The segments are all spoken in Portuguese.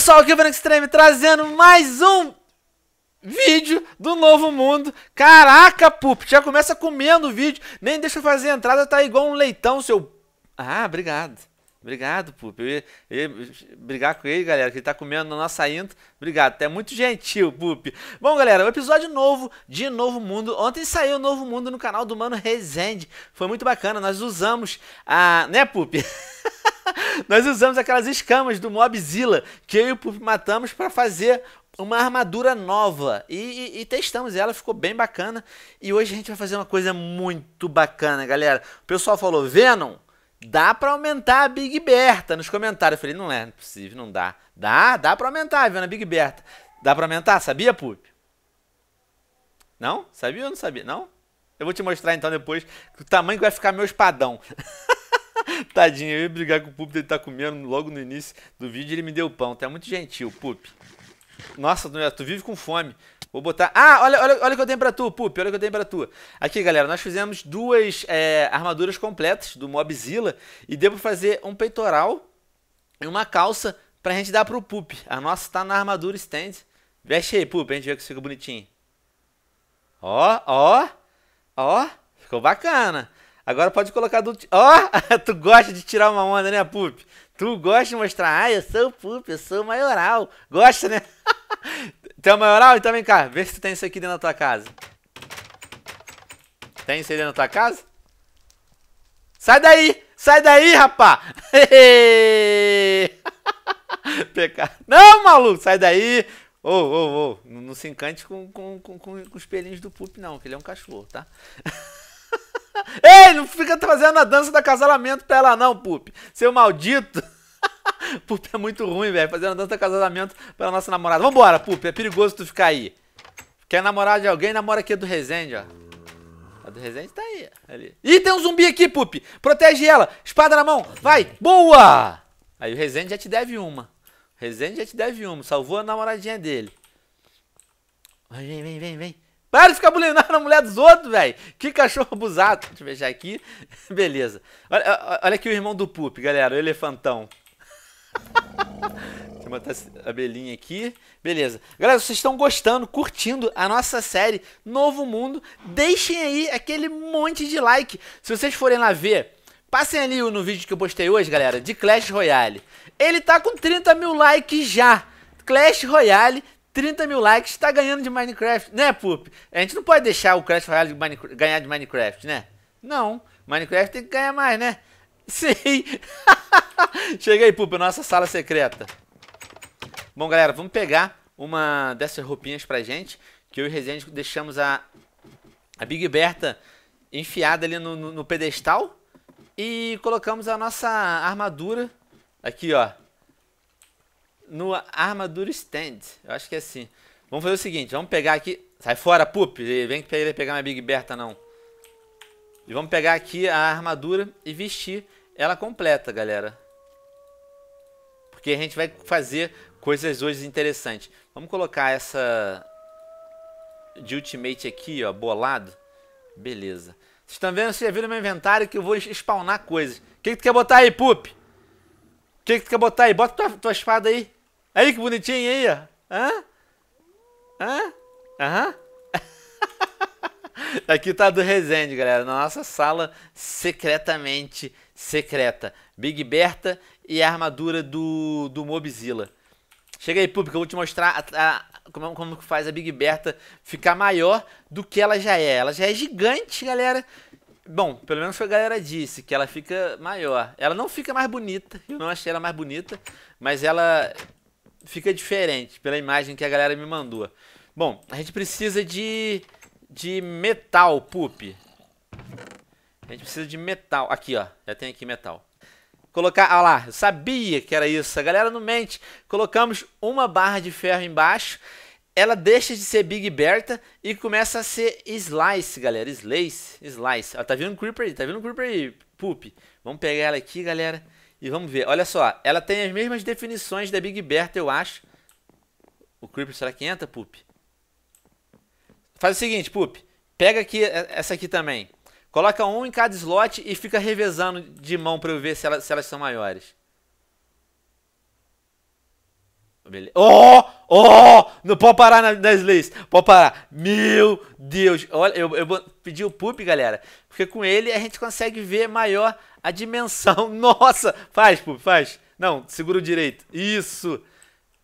pessoal, aqui é o Branco Extreme trazendo mais um vídeo do Novo Mundo. Caraca, pup, já começa comendo o vídeo, nem deixa eu fazer a entrada, tá igual um leitão, seu... Ah, obrigado. Obrigado, Pup. Eu ia, eu ia, brigar com ele, galera, que ele tá comendo na nossa intro. Obrigado, até muito gentil, Pup. Bom, galera, o um episódio novo de Novo Mundo. Ontem saiu o Novo Mundo no canal do Mano Rezende. Foi muito bacana, nós usamos a... Né, Pup? nós usamos aquelas escamas do Mobzilla que eu e o Pup matamos para fazer uma armadura nova e, e, e, testamos ela, ficou bem bacana. E hoje a gente vai fazer uma coisa muito bacana, galera. O pessoal falou, Venom dá para aumentar a Big Berta nos comentários. Eu falei, não é possível, não dá. Dá, dá para aumentar, viu? Na Big Berta. Dá para aumentar, sabia, Pup? Não? Sabia ou não sabia? Não? Eu vou te mostrar então depois o tamanho que vai ficar meu espadão. Tadinho, eu ia brigar com o Pup, ele tá comendo logo no início do vídeo ele me deu pão. Tá muito gentil, Pup. Nossa, tu vive com fome. Vou botar... Ah, olha, olha, olha o que eu tenho pra tu, Pup. Olha o que eu tenho pra tu. Aqui, galera, nós fizemos duas é, armaduras completas do Mobzilla. E devo fazer um peitoral e uma calça pra gente dar pro Pup. A nossa tá na armadura stand. Veste aí, Pup, a gente vê que fica bonitinho. Ó, ó, ó. Ficou bacana. Agora pode colocar do... Ó, tu gosta de tirar uma onda, né, Pup? Tu gosta de mostrar, ah, eu sou o Pup, eu sou maioral. Gosta, né? Tem uma moral? Então vem cá, vê se tu tem isso aqui dentro da tua casa. Tem isso aí dentro da tua casa? Sai daí! Sai daí, rapá! Pecado. Não, maluco, sai daí! Ô, ô, ô, não se encante com, com, com, com os pelinhos do Pup, não, que ele é um cachorro, tá? Ei, não fica fazendo a dança do acasalamento pra ela, não, Pup! Seu maldito! Pup é muito ruim, velho. Fazendo dança casamento para nossa namorada. Vambora, Pup. É perigoso tu ficar aí. Quer namorar de alguém? Namora aqui do Resende, ó. A do Resende tá aí. Ali. Ih, tem um zumbi aqui, Pup. Protege ela. Espada na mão. Vai. Boa! Aí o Resende já te deve uma. O Resende já te deve uma. Salvou a namoradinha dele. Vem, vem, vem, vem. Para de ficar bulinando na mulher dos outros, velho. Que cachorro abusado. Deixa eu fechar aqui. Beleza. Olha, olha aqui o irmão do Pup, galera. O elefantão. Vou botar a abelhinha aqui. Beleza. Galera, vocês estão gostando, curtindo a nossa série Novo Mundo? Deixem aí aquele monte de like. Se vocês forem lá ver, passem ali no vídeo que eu postei hoje, galera, de Clash Royale. Ele tá com 30 mil likes já. Clash Royale 30 mil likes, tá ganhando de Minecraft, né, Pup? A gente não pode deixar o Clash Royale de ganhar de Minecraft, né? Não, Minecraft tem que ganhar mais, né? Sim! Chega aí, Pup, nossa sala secreta. Bom, galera, vamos pegar uma dessas roupinhas pra gente, que eu e o Rezende deixamos a, a Big Berta enfiada ali no, no, no pedestal e colocamos a nossa armadura aqui, ó, no armadura stand, eu acho que é assim. Vamos fazer o seguinte, vamos pegar aqui... Sai fora, Pup! Vem pra ele pegar minha Big Berta, não. E vamos pegar aqui a armadura e vestir ela completa, galera. Porque a gente vai fazer coisas hoje interessantes. Vamos colocar essa de ultimate aqui, ó, bolado. Beleza. Vocês estão vendo? Você já no meu inventário que eu vou spawnar coisas. O que, que tu quer botar aí, Pup? O que, que tu quer botar aí? Bota tua, tua espada aí. Aí que bonitinho aí, ó. Hã? Hã? Aham? Aqui tá do Resende, galera. Nossa sala secretamente secreta. Big Berta e a armadura do, do Mobzilla. Chega aí, público, eu vou te mostrar a, a, como, como faz a Big Berta ficar maior do que ela já é. Ela já é gigante, galera. Bom, pelo menos a galera disse que ela fica maior. Ela não fica mais bonita, eu não achei ela mais bonita, mas ela fica diferente pela imagem que a galera me mandou. Bom, a gente precisa de, de metal, Pup. A gente precisa de metal. Aqui, ó, já tem aqui metal colocar, olha ah lá, eu sabia que era isso, a galera não mente. Colocamos uma barra de ferro embaixo, ela deixa de ser Big Bertha e começa a ser Slice, galera, Slice, Slice. Ó, tá vindo um Creeper aí, tá vindo um Creeper aí, Poop. Vamos pegar ela aqui, galera, e vamos ver. Olha só, ela tem as mesmas definições da Big Bertha, eu acho. O Creeper, será que entra, Poop? Faz o seguinte, Poop, pega aqui, essa aqui também. Coloca um em cada slot e fica revezando de mão para eu ver se, ela, se elas são maiores. Beleza. Oh! Oh! Não pode parar na, nas leis. Pode parar. Meu Deus. Olha, eu, eu pedi o pup, galera. Porque com ele a gente consegue ver maior a dimensão. Nossa! Faz, pup, faz. Não, segura o direito. Isso.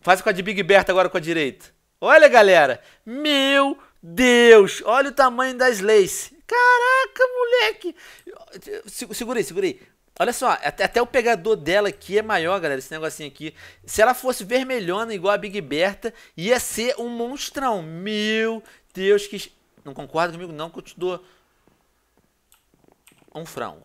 Faz com a de Big Berta agora com a direita. Olha, galera. Meu Deus. Olha o tamanho das leis. Caraca, moleque! Segurei, segurei. Olha só, até, o pegador dela aqui é maior, galera, esse negocinho aqui. Se ela fosse vermelhona igual a Big Berta, ia ser um monstrão. Meu Deus, que... Não concorda comigo não, que eu te dou um frango.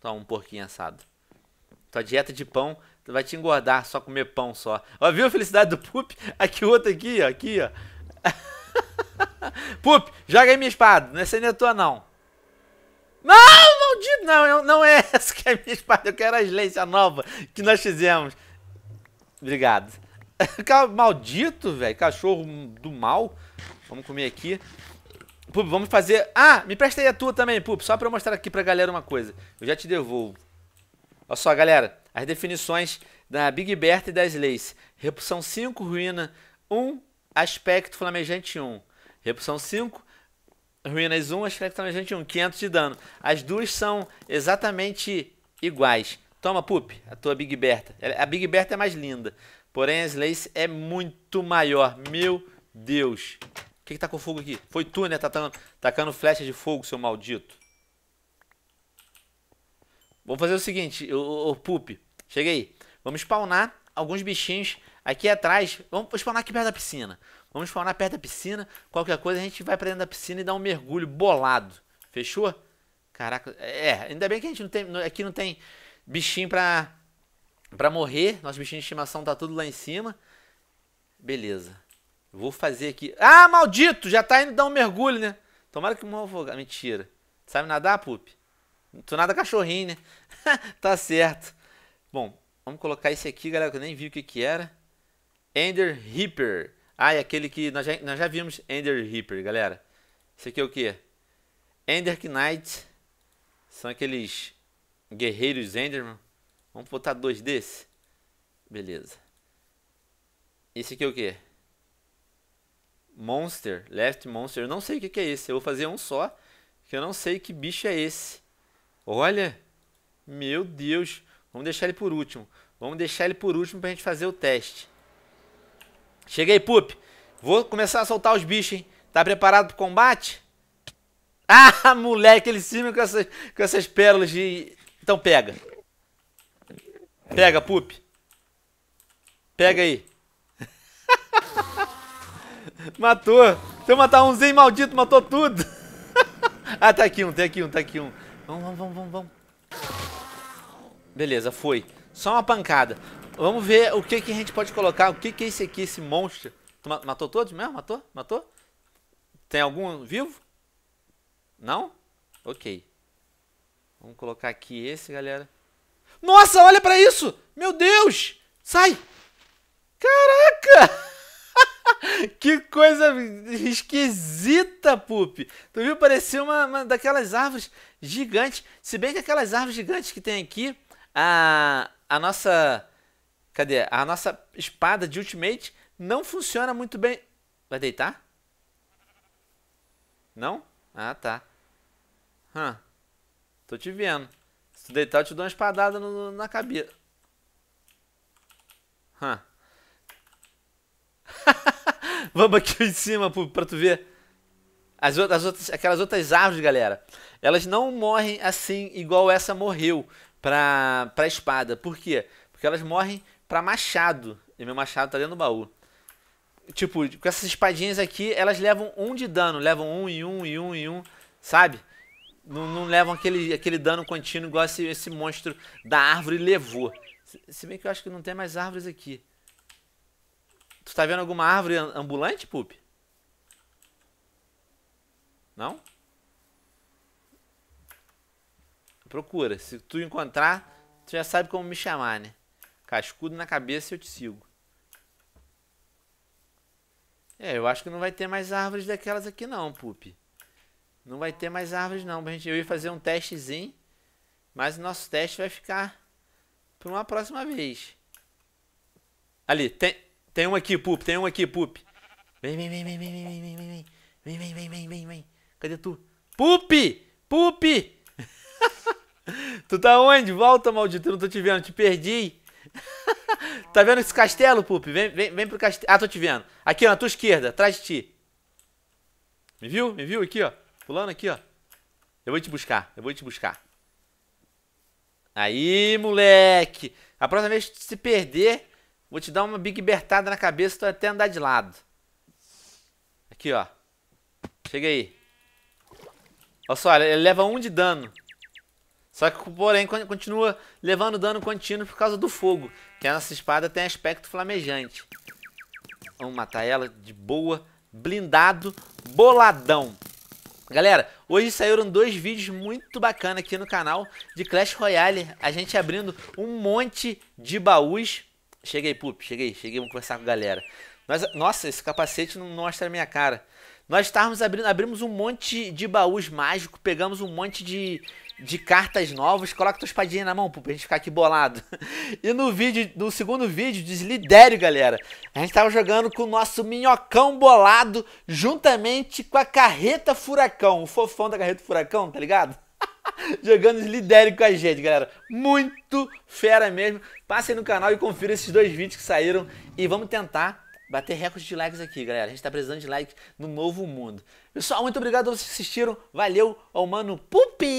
Toma um porquinho assado. Tua dieta de pão vai te engordar, só comer pão só. Ó, viu a felicidade do Pup? Aqui, outro aqui, ó, aqui, ó. Pup, joga aí minha espada. Não é nem é tua, não. Não, maldito! Não, não é essa que é a minha espada. Eu quero a agência nova que nós fizemos. Obrigado. maldito, velho. Cachorro do mal. Vamos comer aqui. Pup, vamos fazer... Ah, me presta aí a tua também, Pup. Só pra eu mostrar aqui pra galera uma coisa. Eu já te devolvo. Olha só, galera. As definições da Big Bertha e das leis. Repulsão 5, ruína 1, aspecto flamejante 1. Repulsão 5, Ruínas 1, Aspecto Emergente 1, 500 de dano. As duas são exatamente iguais. Toma, Pup, a tua Big Bertha. A Big Bertha é mais linda, porém a Slace é muito maior. Meu Deus. O que, que tá com fogo aqui? Foi tu, né? tando tá tacando flecha de fogo, seu maldito. Vamos fazer o seguinte, o Pup. Chega aí. Vamos spawnar alguns bichinhos Aqui atrás, vamos spawnar aqui perto da piscina. Vamos spawnar perto da piscina. Qualquer coisa a gente vai pra dentro da piscina e dá um mergulho bolado. Fechou? Caraca, é, ainda bem que a gente não tem, aqui não tem bichinho pra, pra morrer. Nosso bichinho de estimação tá tudo lá em cima. Beleza. Vou fazer aqui. Ah, maldito! Já tá indo dar um mergulho, né? Tomara que morra afogado. Mentira. Sabe nadar, Pup? Tu nada cachorrinho, né? tá certo. Bom, vamos colocar esse aqui, galera, que eu nem vi o que que era. Ender Reaper. Ah, é aquele que nós já, nós já vimos Ender Reaper, galera. Esse aqui é o que? Ender Knight. São aqueles guerreiros Enderman. Vamos botar dois desse. Beleza. Esse aqui é o que? Monster, Left Monster. Eu não sei o que é esse. Eu vou fazer um só, que eu não sei que bicho é esse. Olha, meu Deus. Vamos deixar ele por último. Vamos deixar ele por último para a gente fazer o teste. Cheguei, Pup. Vou começar a soltar os bichos, hein? Tá preparado pro combate? Ah, moleque, ele cima com essas, com essas pérolas de... Então pega. Pega, Pup. Pega aí. matou. Se eu matar umzinho maldito, matou tudo. ah, tá aqui um, tem aqui um, tá aqui um. Vamos, vamos, vamos, vamos. Beleza, foi. Só uma pancada. Vamos ver o que, que a gente pode colocar. O que, que é esse aqui, esse monstro? Tu matou todos mesmo? Matou? Matou? Tem algum vivo? Não? Ok. Vamos colocar aqui esse, galera. Nossa, olha pra isso! Meu Deus! Sai! Caraca! que coisa esquisita, Pup. Tu viu? Parecia uma, uma, daquelas árvores gigantes. Se bem que aquelas árvores gigantes que tem aqui, a, a nossa. Cadê? A nossa espada de ultimate não funciona muito bem. Vai deitar? Não? Ah, tá. Hã. Huh. Tô te vendo. Se tu deitar, eu te dou uma espadada no, na cabeça. Hã. Huh. Vamos aqui em cima pra tu ver. As, outras, aquelas outras árvores, galera, elas não morrem assim igual essa morreu pra, pra espada. Por quê? Porque elas morrem pra machado. E meu machado tá dentro do baú. Tipo, com essas espadinhas aqui, elas levam um de dano. Levam um e um e um e um, sabe? Não, não levam aquele, aquele dano contínuo igual esse, esse monstro da árvore levou. Se bem que eu acho que não tem mais árvores aqui. Tu tá vendo alguma árvore ambulante, Pup? Não? Procura. Se tu encontrar, tu já sabe como me chamar, né? Cascudo na cabeça eu te sigo. É, eu acho que não vai ter mais árvores daquelas aqui não, Pupi. Não vai ter mais árvores não. Eu ia fazer um testezinho, mas o nosso teste vai ficar para uma próxima vez. Ali, tem, tem um aqui, Pup, tem um aqui, Pup. Vem, vem, vem, vem, vem, vem, vem, vem, vem, vem, vem, vem, vem, vem, vem. Cadê tu? Pup! Pup! Tu tá onde? Volta, maldito. Eu não tô te vendo. Te perdi. tá vendo esse castelo, Pup? Vem, vem, vem pro castelo. Ah, tô te vendo. Aqui, ó, na tua esquerda. Atrás de ti. Me viu? Me viu? Aqui, ó. Pulando aqui, ó. Eu vou te buscar. Eu vou te buscar. Aí, moleque. A próxima vez que se perder, vou te dar uma big bertada na cabeça tu até andar de lado. Aqui, ó. Chega aí. Olha só, ele leva um de dano. Só que, porém, continua levando dano contínuo por causa do fogo, que a nossa espada tem aspecto flamejante. Vamos matar ela de boa, blindado, boladão. Galera, hoje saíram dois vídeos muito bacanas aqui no canal de Clash Royale, a gente abrindo um monte de baús. Cheguei, pup, cheguei, cheguei, vamos conversar com a galera. Nós, nossa, esse capacete não mostra a minha cara. Nós estávamos abrindo, abrimos um monte de baús mágicos, pegamos um monte de, de cartas novas, coloca tua espadinha na mão, pra gente ficar aqui bolado. E no vídeo, no segundo vídeo, deslidério, galera. A gente tava jogando com o nosso minhocão bolado, juntamente com a carreta furacão, o fofão da carreta furacão, tá ligado? jogando deslidério com a gente, galera. Muito fera mesmo. Passem no canal e confira esses dois vídeos que saíram e vamos tentar bater recorde de likes aqui, galera. A gente tá precisando de likes no novo mundo. Pessoal, muito obrigado a vocês que assistiram. Valeu ao mano Pupi!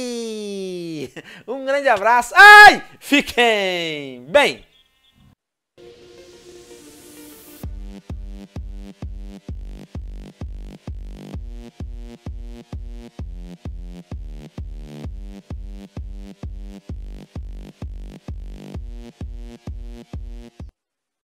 Um grande abraço. Ai! Fiquem bem!